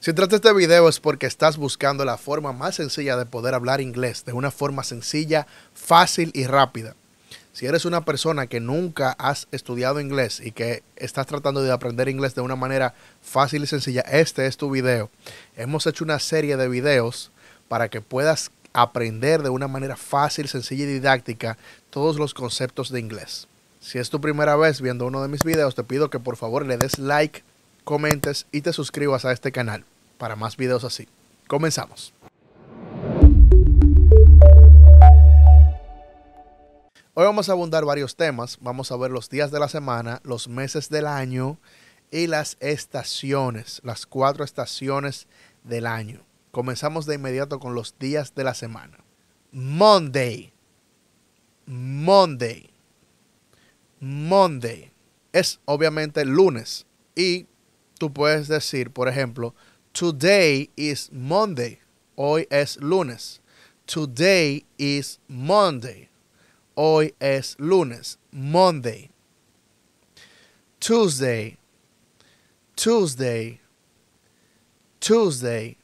Si trata este video es porque estás buscando la forma más sencilla de poder hablar inglés de una forma sencilla, fácil y rápida. Si eres una persona que nunca has estudiado inglés y que estás tratando de aprender inglés de una manera fácil y sencilla, este es tu video. Hemos hecho una serie de videos para que puedas aprender de una manera fácil, sencilla y didáctica todos los conceptos de inglés. Si es tu primera vez viendo uno de mis videos, te pido que por favor le des like comentes y te suscribas a este canal para más videos así. Comenzamos. Hoy vamos a abundar varios temas. Vamos a ver los días de la semana, los meses del año y las estaciones, las cuatro estaciones del año. Comenzamos de inmediato con los días de la semana. Monday. Monday. Monday. Es obviamente el lunes. Y tú puedes decir, por ejemplo, today is Monday. Hoy es lunes. Today is Monday. Hoy es lunes. Monday. Tuesday. Tuesday. Tuesday.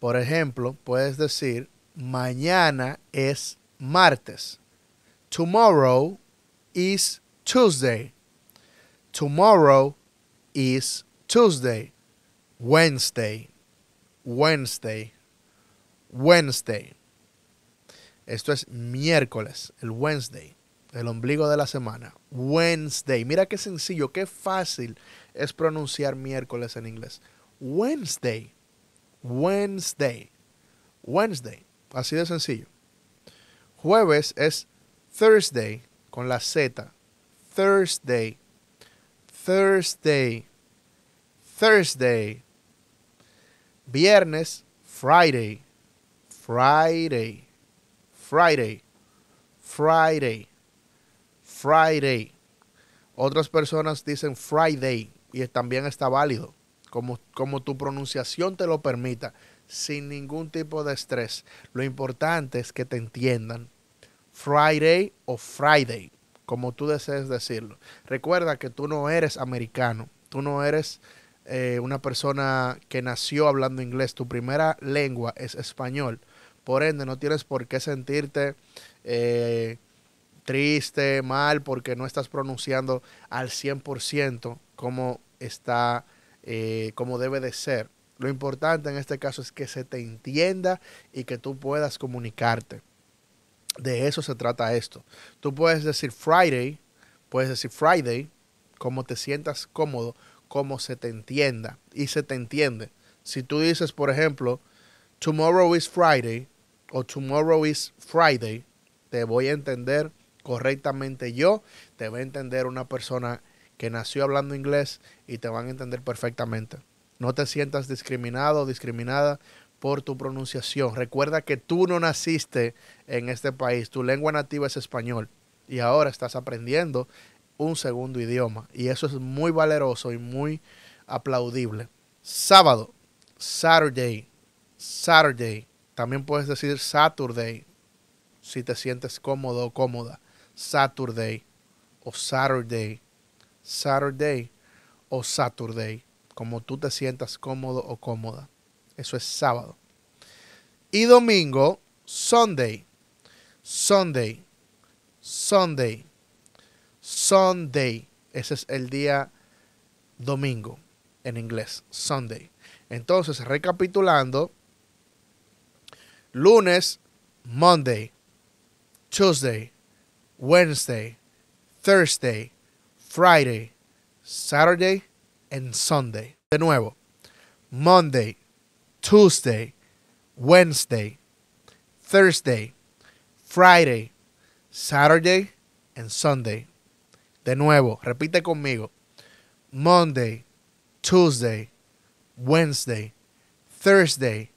Por ejemplo, puedes decir, mañana es martes. Tomorrow is Tuesday. Tomorrow is Tuesday, Wednesday, Wednesday, Wednesday. Esto es miércoles, el Wednesday, el ombligo de la semana. Wednesday. Mira qué sencillo, qué fácil es pronunciar miércoles en inglés. Wednesday, Wednesday, Wednesday. Así de sencillo. Jueves es Thursday con la Z. Thursday. Thursday. Thursday. Viernes, Friday. Friday. Friday. Friday. Friday. Otras personas dicen Friday y también está válido, como, como tu pronunciación te lo permita, sin ningún tipo de estrés. Lo importante es que te entiendan. Friday o Friday como tú desees decirlo. Recuerda que tú no eres americano, tú no eres eh, una persona que nació hablando inglés, tu primera lengua es español. Por ende, no tienes por qué sentirte eh, triste, mal, porque no estás pronunciando al 100% como está, eh, como debe de ser. Lo importante en este caso es que se te entienda y que tú puedas comunicarte. De eso se trata esto. Tú puedes decir Friday, puedes decir Friday, como te sientas cómodo, como se te entienda y se te entiende. Si tú dices, por ejemplo, tomorrow is Friday o tomorrow is Friday, te voy a entender correctamente yo, te va a entender una persona que nació hablando inglés y te van a entender perfectamente. No te sientas discriminado o discriminada por tu pronunciación. Recuerda que tú no naciste en este país, tu lengua nativa es español y ahora estás aprendiendo un segundo idioma y eso es muy valeroso y muy aplaudible. Sábado, Saturday, Saturday, también puedes decir Saturday si te sientes cómodo o cómoda, Saturday o Saturday, Saturday o Saturday, como tú te sientas cómodo o cómoda. Eso es sábado. Y domingo, Sunday. Sunday. Sunday. Sunday. Ese es el día domingo en inglés. Sunday. Entonces, recapitulando. Lunes, Monday. Tuesday. Wednesday. Thursday. Friday. Saturday. And Sunday. De nuevo. Monday. Tuesday, Wednesday, Thursday, Friday, Saturday, and Sunday. De nuevo, repite conmigo. Monday, Tuesday, Wednesday, Thursday,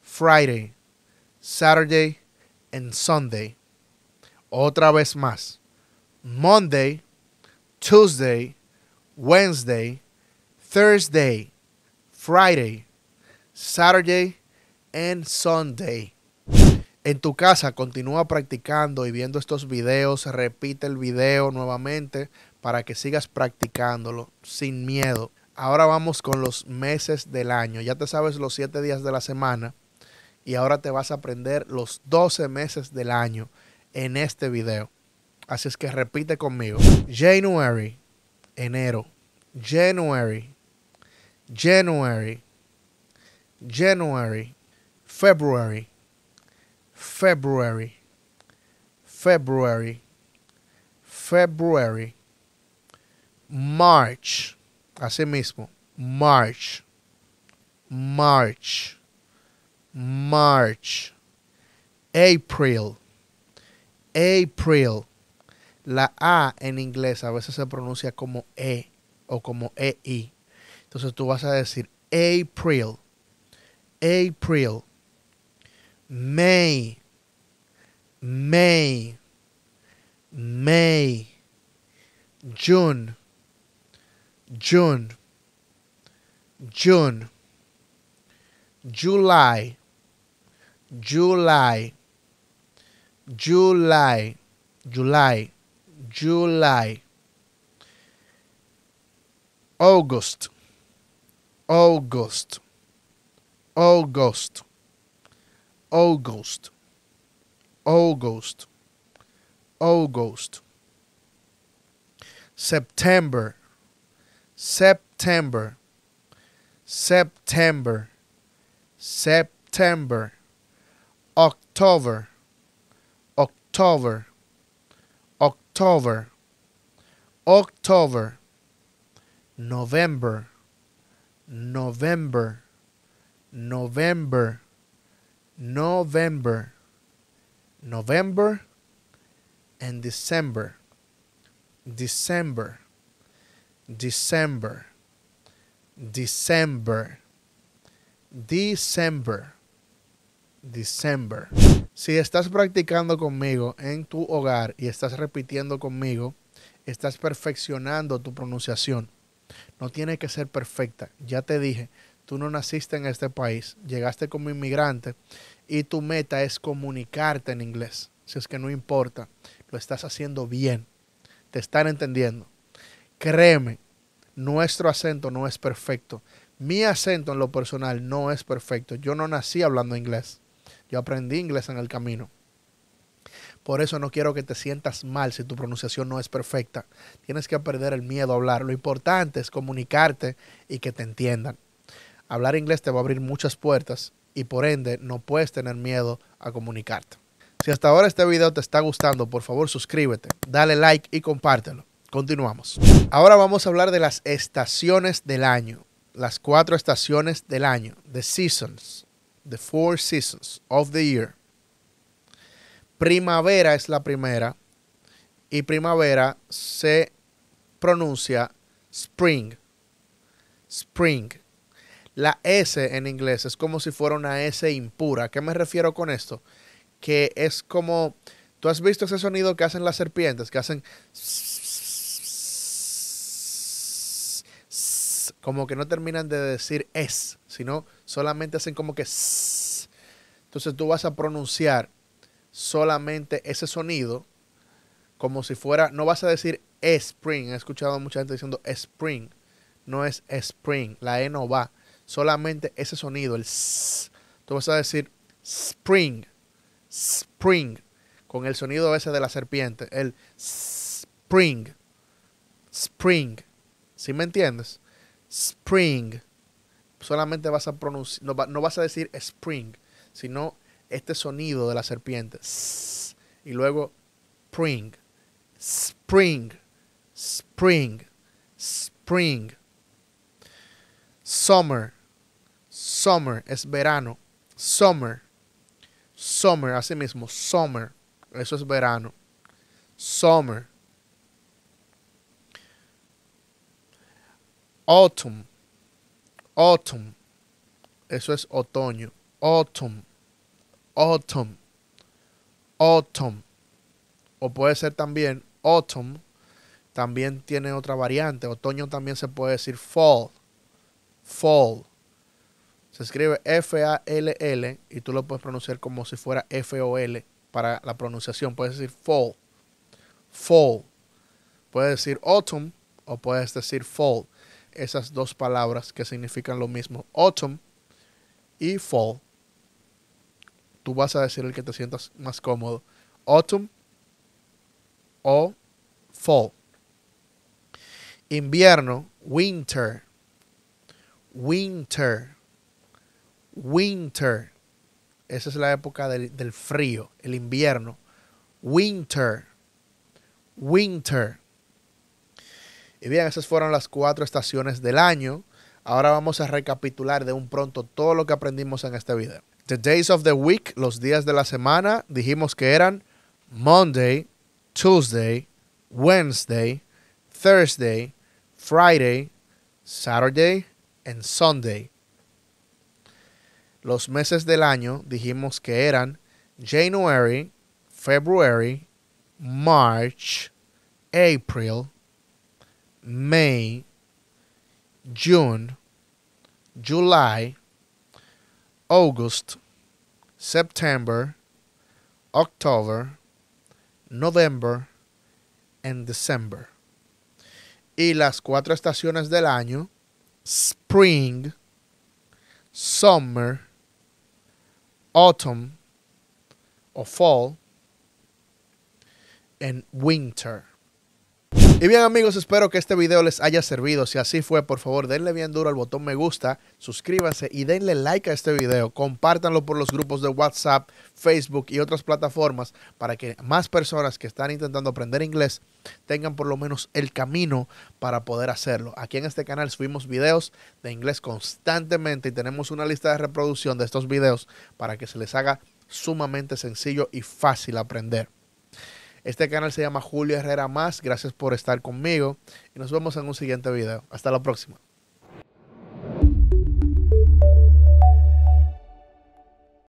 Friday, Saturday, and Sunday. Otra vez más. Monday, Tuesday, Wednesday, Thursday, Friday, Saturday and Sunday. En tu casa continúa practicando y viendo estos videos, repite el video nuevamente para que sigas practicándolo sin miedo. Ahora vamos con los meses del año. Ya te sabes los siete días de la semana y ahora te vas a aprender los 12 meses del año en este video. Así es que repite conmigo. January, enero. January, January, January, February, February, February, February, March, así mismo, March, March, March, April, April. La A en inglés a veces se pronuncia como E o como EI. Entonces tú vas a decir April. April, May, May, May, June, June, June, July, July, July, July, July, August, August. August. August. August. August. September. September. September. September. October. October. October. October. November. November. November, November, November, and December, December, December, December, December, December. Si estás practicando conmigo en tu hogar y estás repitiendo conmigo, estás perfeccionando tu pronunciación. No tiene que ser perfecta. Ya te dije, tú no naciste en este país, llegaste como inmigrante y tu meta es comunicarte en inglés. Si es que no importa, lo estás haciendo bien, te están entendiendo. Créeme, nuestro acento no es perfecto. Mi acento en lo personal no es perfecto. Yo no nací hablando inglés. Yo aprendí inglés en el camino. Por eso no quiero que te sientas mal si tu pronunciación no es perfecta. Tienes que perder el miedo a hablar. Lo importante es comunicarte y que te entiendan hablar inglés te va a abrir muchas puertas y por ende no puedes tener miedo a comunicarte. Si hasta ahora este video te está gustando, por favor suscríbete, dale like y compártelo. Continuamos. Ahora vamos a hablar de las estaciones del año, las cuatro estaciones del año, the seasons, the four seasons of the year. Primavera es la primera y primavera se pronuncia spring. Spring. La S en inglés es como si fuera una S impura. ¿A qué me refiero con esto? Que es como, tú has visto ese sonido que hacen las serpientes, que hacen... Como que no terminan de decir es, sino solamente hacen como que... Entonces tú vas a pronunciar solamente ese sonido como si fuera, no vas a decir spring, he escuchado a mucha gente diciendo spring, no es spring, la E no va, solamente ese sonido, el s, tú vas a decir spring, spring, con el sonido ese de la serpiente, el spring, spring, ¿sí me entiendes? Spring, solamente vas a pronunciar, no, vas a decir spring, sino este sonido de la serpiente, s, y luego spring, spring, spring, spring, summer, Summer es verano. Summer. Summer, así mismo. Summer. Eso es verano. Summer. Autumn. Autumn. Eso es otoño. Autumn. Autumn. Autumn. O puede ser también autumn. También tiene otra variante. Otoño también se puede decir fall. Fall. Se escribe F-A-L-L y tú lo puedes pronunciar como si fuera F-O-L para la pronunciación. Puedes decir fall, fall. Puedes decir autumn o puedes decir fall. Esas dos palabras que significan lo mismo. Autumn y fall. Tú vas a decir el que te sientas más cómodo. Autumn o fall. Invierno, winter. Winter winter. Esa es la época del, frío, el invierno. Winter. Winter. Y bien, esas fueron las cuatro estaciones del año. Ahora vamos a recapitular de un pronto todo lo que aprendimos en este video. The days of the week, los días de la semana, dijimos que eran Monday, Tuesday, Wednesday, Thursday, Friday, Saturday and Sunday los meses del año dijimos que eran January, February, March, April, May, June, July, August, September, October, November and December. Y las cuatro estaciones del año, Spring, Summer, autumn or fall and winter. Y bien amigos, espero que este video les haya servido. Si así fue, por favor denle bien duro al botón me gusta, suscríbanse y denle like a este video. Compártanlo por los grupos de WhatsApp, Facebook y otras plataformas para que más personas que están intentando aprender inglés tengan por lo menos el camino para poder hacerlo. Aquí en este canal subimos videos de inglés constantemente y tenemos una lista de reproducción de estos videos para que se les haga sumamente sencillo y fácil aprender. Este canal se llama Julio Herrera Más. Gracias por estar conmigo y nos vemos en un siguiente video. Hasta la próxima.